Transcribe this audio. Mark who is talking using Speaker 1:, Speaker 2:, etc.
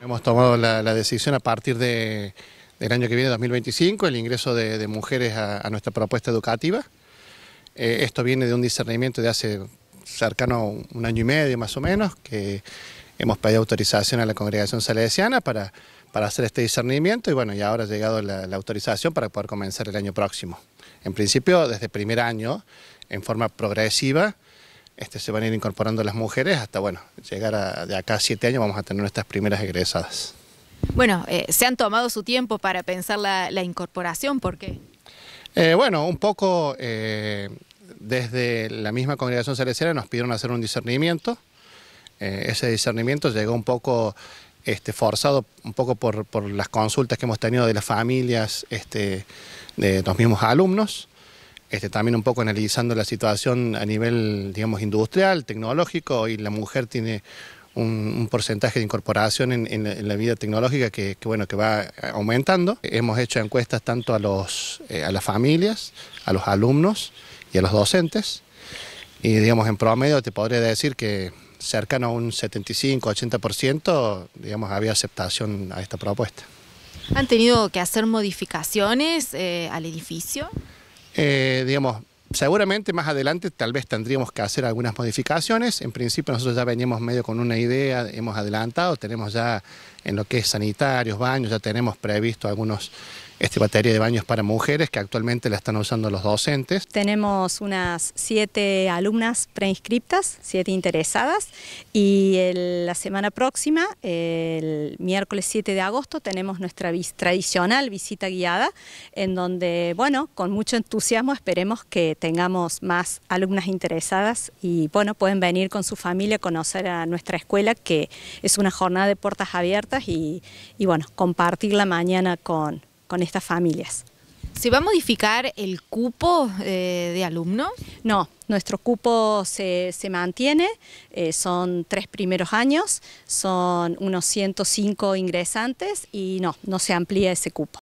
Speaker 1: Hemos tomado la, decisión a partir del año que viene, 2025, el ingreso de, mujeres a, nuestra propuesta educativa. Eh, esto viene de un discernimiento de hace cercano un año y medio más o menos, que hemos pedido autorización a la congregación salesiana para, para hacer este discernimiento y bueno, y ahora ha llegado la, la, autorización para poder comenzar el año próximo. En principio, desde primer año, en forma progresiva, este, se van a ir incorporando las mujeres hasta, bueno, llegar a, de acá a siete años vamos a tener nuestras primeras egresadas.
Speaker 2: Bueno, eh, ¿se han tomado su tiempo para pensar la, incorporación? ¿Por qué?
Speaker 1: Eh, bueno, un poco eh, desde la misma congregación salesiana nos pidieron hacer un discernimiento. ese discernimiento llegó un poco este, forzado, un poco por, las consultas que hemos tenido de las familias este, de los mismos alumnos. Este, también un poco analizando la situación a nivel, digamos, industrial, tecnológico, y la mujer tiene un, porcentaje de incorporación en, la, vida tecnológica que, bueno, que va aumentando. Hemos hecho encuestas tanto a, los, eh, a las familias, a los alumnos y a los docentes, y digamos, en promedio te podría decir que cercano a un 75-80%, digamos, había aceptación a esta propuesta.
Speaker 2: ¿Han tenido que hacer modificaciones eh, al edificio?
Speaker 1: Eh, digamos, seguramente más adelante tal vez tendríamos que hacer algunas modificaciones. En principio nosotros ya veníamos medio con una idea, hemos adelantado, tenemos ya en lo que es sanitarios, baños, ya tenemos previsto algunos este batería de baños para mujeres que actualmente la están usando los docentes.
Speaker 3: Tenemos unas siete alumnas preinscriptas, siete interesadas y la semana próxima, el miércoles 7 de agosto, tenemos nuestra tradicional visita guiada en donde, bueno, con mucho entusiasmo esperemos que tengamos más alumnas interesadas y, bueno, pueden venir con su familia a conocer a nuestra escuela que es una jornada de puertas abiertas y, bueno, compartir la mañana con con estas familias. ¿Se va a modificar el cupo eh, de alumnos? No, nuestro cupo se, mantiene, eh, son tres primeros años, son unos 105 ingresantes y no, no se amplía ese cupo.